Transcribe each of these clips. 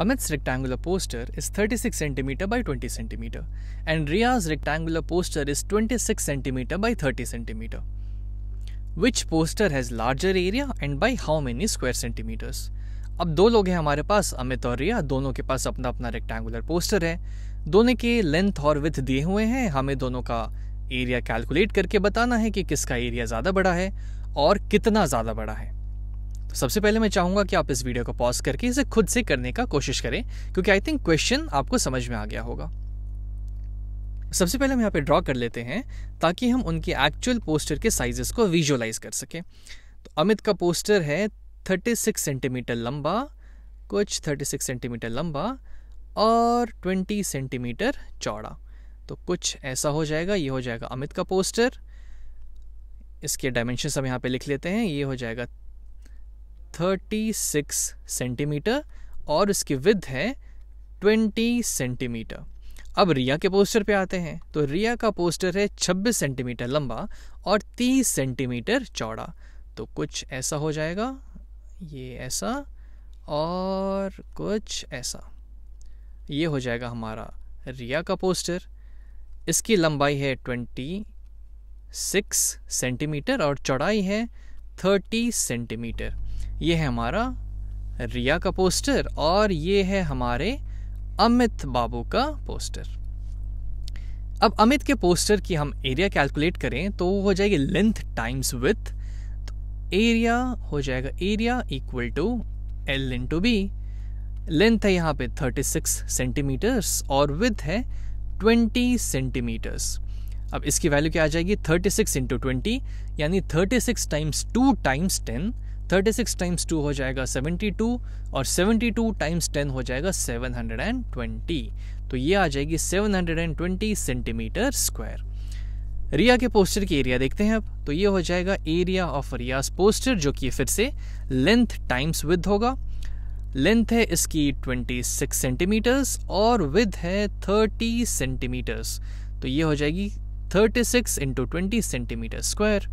Amit's rectangular poster is 36 cm by 20 cm and Riya's rectangular poster is 26 cm by 30 cm. Which poster has larger area and by how many square centimeters? अब दो लोग हैं हमारे पास अमित और रिया दोनों के पास अपना अपना रेक्टेंगुलर पोस्टर है दोनों के लेंथ और विथ दिए हुए हैं हमें दोनों का एरिया कैलकुलेट करके बताना है कि किसका एरिया ज़्यादा बड़ा है और कितना ज़्यादा बड़ा है सबसे पहले मैं चाहूंगा कि आप इस वीडियो को पॉज करके इसे खुद से करने का कोशिश करें क्योंकि आई थिंक क्वेश्चन आपको समझ में आ गया होगा सबसे पहले हम यहाँ पे ड्रॉ कर लेते हैं ताकि हम उनके एक्चुअल पोस्टर के साइजेस को विजुअलाइज कर सकें तो अमित का पोस्टर है 36 सेंटीमीटर लंबा कुछ 36 सेंटीमीटर लंबा और 20 सेंटीमीटर चौड़ा तो कुछ ऐसा हो जाएगा ये हो जाएगा अमित का पोस्टर इसके डायमेंशन हम यहाँ पे लिख लेते हैं ये हो जाएगा 36 सेंटीमीटर और इसकी विद है 20 सेंटीमीटर अब रिया के पोस्टर पे आते हैं तो रिया का पोस्टर है 26 सेंटीमीटर लंबा और 30 सेंटीमीटर चौड़ा तो कुछ ऐसा हो जाएगा ये ऐसा और कुछ ऐसा ये हो जाएगा हमारा रिया का पोस्टर इसकी लंबाई है 26 सेंटीमीटर और चौड़ाई है 30 सेंटीमीटर ये है हमारा रिया का पोस्टर और ये है हमारे अमित बाबू का पोस्टर अब अमित के पोस्टर की हम एरिया कैलकुलेट करें तो वो हो जाएगी लेंथ टाइम्स विथ तो एरिया हो जाएगा area equal to L into B length है यहाँ पे 36 सेंटीमीटर्स और विथ है 20 सेंटीमीटर्स अब इसकी वैल्यू क्या आ जाएगी 36 सिक्स इंटू ट्वेंटी यानी 36 six times two times ten thirty six times two हो जाएगा सेवेंटी टू और सेवेंटी टू टाइम्स टेन हो जाएगा सेवन हंड्रेड एंड ट्वेंटी तो ये आ जाएगी seven hundred and twenty centimetre square Riya के पोस्टर की एरिया देखते हैं अब तो ये हो जाएगा एरिया ऑफ रियाज पोस्टर जो कि फिर से लेंथ टाइम्स विद होगा लेंथ है इसकी 26 सेंटीमीटर्स और विद है 30 सेंटीमीटर्स तो ये हो जाएगी 36 six into twenty centimetre square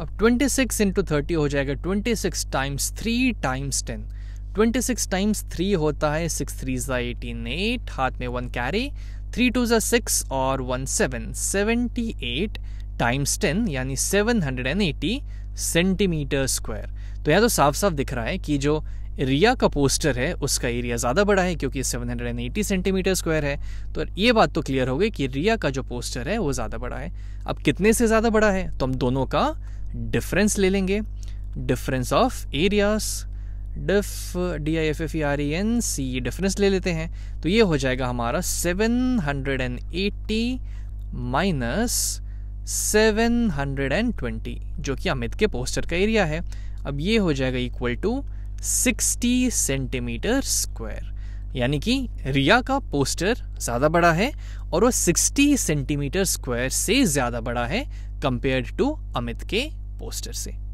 अब 26 सिक्स इंटू हो जाएगा 26 six times three times ten twenty six times three होता है सिक्स थ्री ज़ा एटीन एट हाथ में वन कैरी थ्री टू ज़ा सिक्स और one seven seventy eight times ten यानी seven hundred and eighty centimetre square तो यह तो साफ साफ दिख रहा है कि जो एरिया का पोस्टर है उसका एरिया ज़्यादा बड़ा है क्योंकि seven hundred and eighty centimetre square है तो ये बात तो क्लियर हो गई कि रिया का जो पोस्टर है वो ज़्यादा बड़ा है अब कितने से ज़्यादा बड़ा है तो हम दोनों का डिफरेंस ले लेंगे difference of areas diff D I F F E R E N C difference ले लेते हैं तो ये हो जाएगा हमारा seven hundred and eighty minus seven hundred and twenty जो कि अमित के पोस्टर का एरिया है अब ये हो जाएगा equal to sixty centimetre square यानी कि रिया का पोस्टर ज़्यादा बड़ा है और वो 60 सेंटीमीटर स्क्वायर से ज़्यादा बड़ा है कंपेयर्ड टू अमित के पोस्टर से